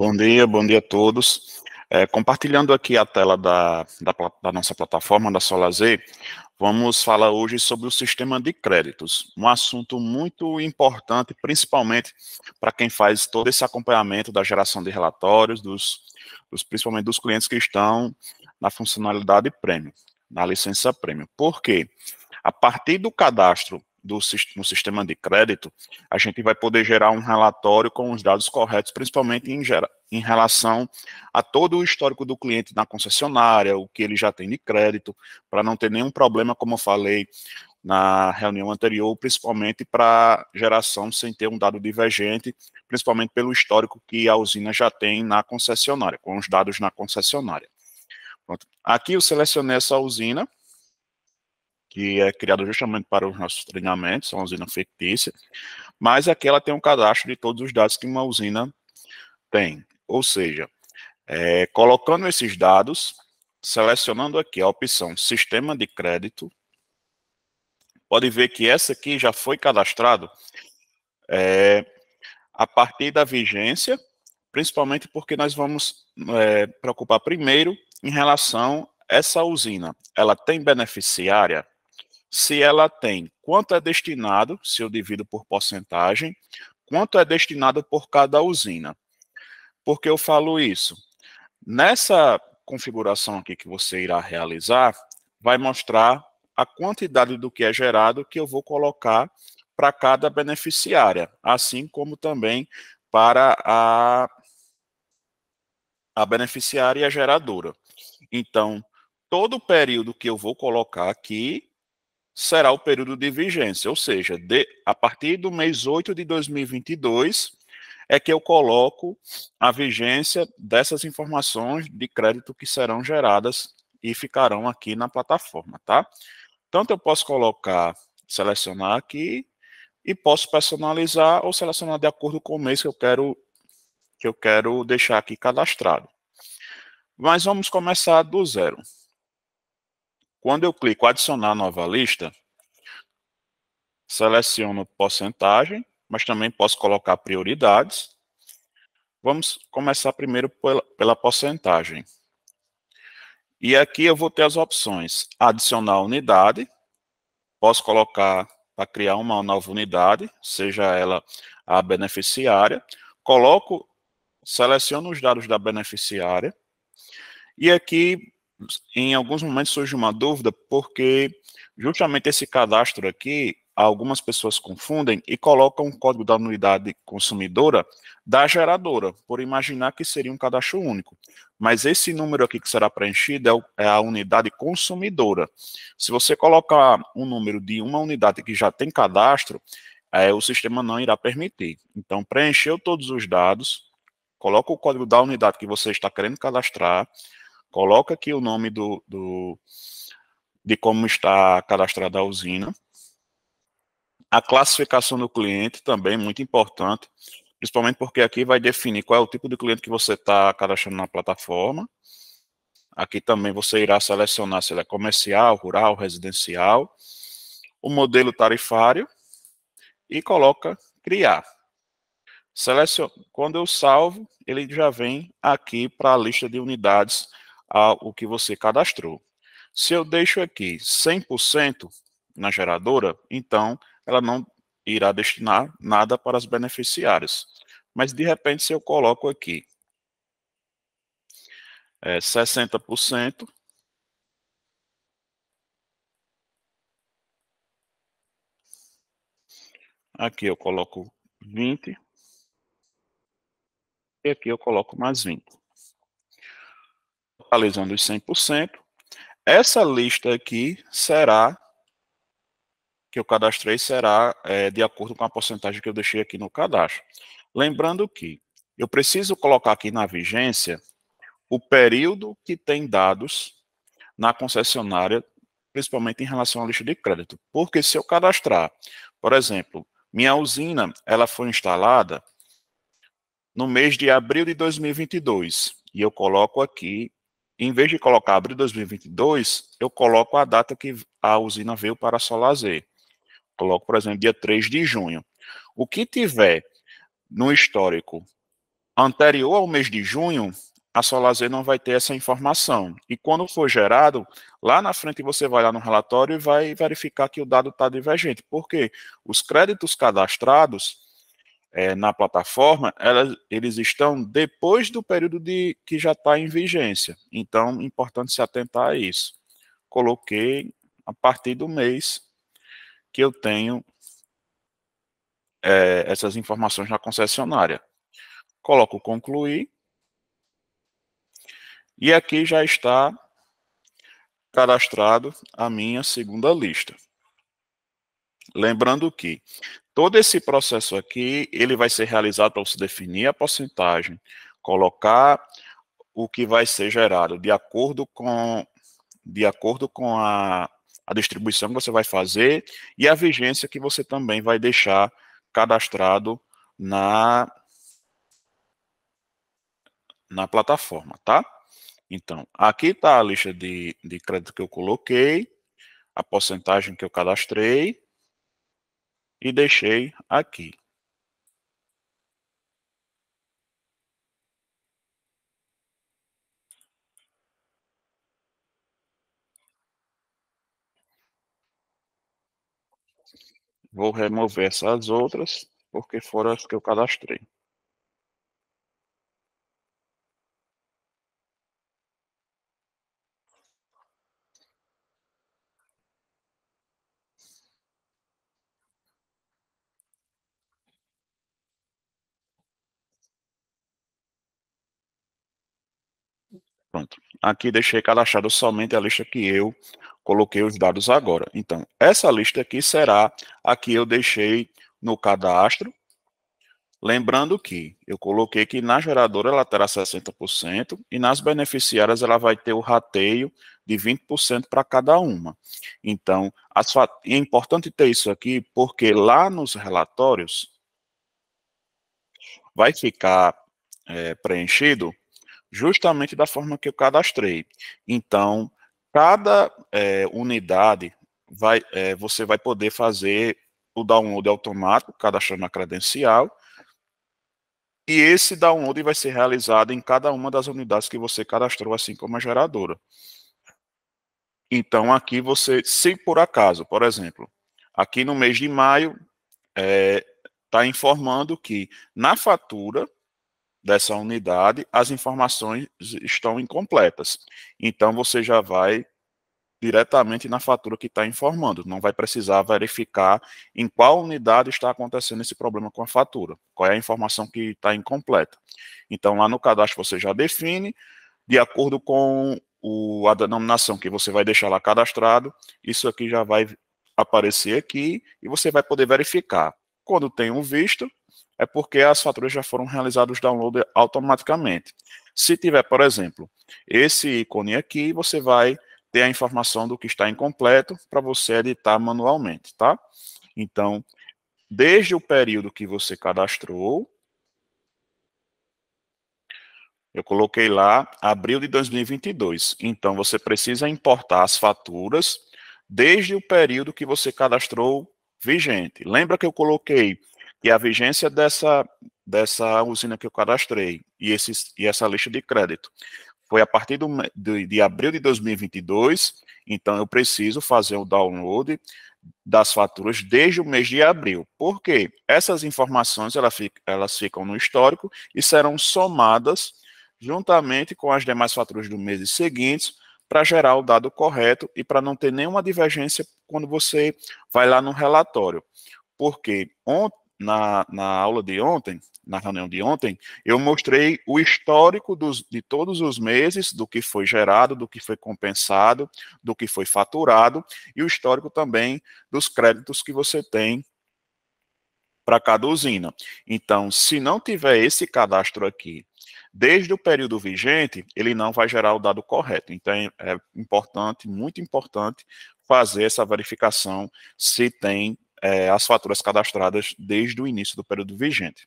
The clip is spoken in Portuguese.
Bom dia, bom dia a todos. É, compartilhando aqui a tela da, da, da nossa plataforma, da Solazer, vamos falar hoje sobre o sistema de créditos, um assunto muito importante, principalmente para quem faz todo esse acompanhamento da geração de relatórios, dos, dos, principalmente dos clientes que estão na funcionalidade premium, na licença premium. Por quê? A partir do cadastro do, no sistema de crédito, a gente vai poder gerar um relatório com os dados corretos, principalmente em, em relação a todo o histórico do cliente na concessionária, o que ele já tem de crédito, para não ter nenhum problema, como eu falei na reunião anterior, principalmente para geração sem ter um dado divergente, principalmente pelo histórico que a usina já tem na concessionária, com os dados na concessionária. Pronto. Aqui eu selecionei essa usina, que é criado justamente para os nossos treinamentos, é uma usina fictícia, mas aqui ela tem um cadastro de todos os dados que uma usina tem. Ou seja, é, colocando esses dados, selecionando aqui a opção Sistema de Crédito, pode ver que essa aqui já foi cadastrado é, a partir da vigência, principalmente porque nós vamos é, preocupar primeiro em relação a essa usina. Ela tem beneficiária? se ela tem quanto é destinado, se eu divido por porcentagem, quanto é destinado por cada usina. Por que eu falo isso? Nessa configuração aqui que você irá realizar, vai mostrar a quantidade do que é gerado que eu vou colocar para cada beneficiária, assim como também para a, a beneficiária geradora. Então, todo o período que eu vou colocar aqui, será o período de vigência, ou seja, de, a partir do mês 8 de 2022 é que eu coloco a vigência dessas informações de crédito que serão geradas e ficarão aqui na plataforma, tá? Tanto eu posso colocar, selecionar aqui e posso personalizar ou selecionar de acordo com o mês que eu quero que eu quero deixar aqui cadastrado. Mas vamos começar do zero. Quando eu clico adicionar nova lista, seleciono porcentagem, mas também posso colocar prioridades. Vamos começar primeiro pela, pela porcentagem. E aqui eu vou ter as opções adicionar unidade, posso colocar para criar uma nova unidade, seja ela a beneficiária, coloco, seleciono os dados da beneficiária, e aqui em alguns momentos surge uma dúvida, porque justamente esse cadastro aqui, algumas pessoas confundem e colocam o código da unidade consumidora da geradora, por imaginar que seria um cadastro único. Mas esse número aqui que será preenchido é, é a unidade consumidora. Se você colocar um número de uma unidade que já tem cadastro, é, o sistema não irá permitir. Então, preencheu todos os dados, coloca o código da unidade que você está querendo cadastrar, coloca aqui o nome do, do de como está cadastrada a usina. A classificação do cliente também muito importante, principalmente porque aqui vai definir qual é o tipo de cliente que você está cadastrando na plataforma. Aqui também você irá selecionar se ele é comercial, rural, residencial, o modelo tarifário e coloca criar. Seleciona. Quando eu salvo, ele já vem aqui para a lista de unidades ao que você cadastrou. Se eu deixo aqui 100% na geradora, então ela não irá destinar nada para as beneficiárias. Mas, de repente, se eu coloco aqui é, eh, 60%, aqui eu coloco 20%, e aqui eu coloco mais 20% totalizando os 100%, essa lista aqui será, que eu cadastrei, será é, de acordo com a porcentagem que eu deixei aqui no cadastro. Lembrando que eu preciso colocar aqui na vigência o período que tem dados na concessionária, principalmente em relação à lista de crédito. Porque se eu cadastrar, por exemplo, minha usina, ela foi instalada no mês de abril de 2022, e eu coloco aqui em vez de colocar abril de 2022, eu coloco a data que a usina veio para a Solazer. Coloco, por exemplo, dia 3 de junho. O que tiver no histórico anterior ao mês de junho, a Solazer não vai ter essa informação. E quando for gerado, lá na frente você vai lá no relatório e vai verificar que o dado está divergente. Por quê? Os créditos cadastrados é, na plataforma, elas, eles estão depois do período de que já está em vigência. Então, é importante se atentar a isso. Coloquei a partir do mês que eu tenho é, essas informações na concessionária. Coloco concluir. E aqui já está cadastrado a minha segunda lista. Lembrando que todo esse processo aqui, ele vai ser realizado para você definir a porcentagem, colocar o que vai ser gerado de acordo com, de acordo com a, a distribuição que você vai fazer e a vigência que você também vai deixar cadastrado na, na plataforma, tá? Então, aqui está a lista de, de crédito que eu coloquei, a porcentagem que eu cadastrei, e deixei aqui. Vou remover essas outras, porque foram as que eu cadastrei. Pronto. Aqui deixei cadastrado somente a lista que eu coloquei os dados agora. Então, essa lista aqui será a que eu deixei no cadastro. Lembrando que eu coloquei que na geradora ela terá 60% e nas beneficiárias ela vai ter o rateio de 20% para cada uma. Então, é importante ter isso aqui porque lá nos relatórios vai ficar é, preenchido justamente da forma que eu cadastrei. Então, cada é, unidade vai, é, você vai poder fazer o download automático, cadastrando a credencial, e esse download vai ser realizado em cada uma das unidades que você cadastrou, assim como a geradora. Então, aqui você, se por acaso, por exemplo, aqui no mês de maio, está é, tá informando que na fatura dessa unidade, as informações estão incompletas. Então, você já vai diretamente na fatura que está informando. Não vai precisar verificar em qual unidade está acontecendo esse problema com a fatura, qual é a informação que está incompleta. Então, lá no cadastro você já define, de acordo com o, a denominação que você vai deixar lá cadastrado, isso aqui já vai aparecer aqui e você vai poder verificar. Quando tem um visto, é porque as faturas já foram realizadas o download automaticamente. Se tiver, por exemplo, esse ícone aqui, você vai ter a informação do que está incompleto para você editar manualmente, tá? Então, desde o período que você cadastrou, eu coloquei lá abril de 2022. Então, você precisa importar as faturas desde o período que você cadastrou vigente. Lembra que eu coloquei e a vigência dessa, dessa usina que eu cadastrei e, esses, e essa lista de crédito foi a partir do, de, de abril de 2022, então eu preciso fazer o download das faturas desde o mês de abril. porque Essas informações elas, fica, elas ficam no histórico e serão somadas juntamente com as demais faturas do mês seguintes para gerar o dado correto e para não ter nenhuma divergência quando você vai lá no relatório. Porque na, na aula de ontem, na reunião de ontem, eu mostrei o histórico dos, de todos os meses, do que foi gerado, do que foi compensado, do que foi faturado, e o histórico também dos créditos que você tem para cada usina. Então, se não tiver esse cadastro aqui, desde o período vigente, ele não vai gerar o dado correto. Então, é, é importante, muito importante, fazer essa verificação se tem é, as faturas cadastradas desde o início do período vigente.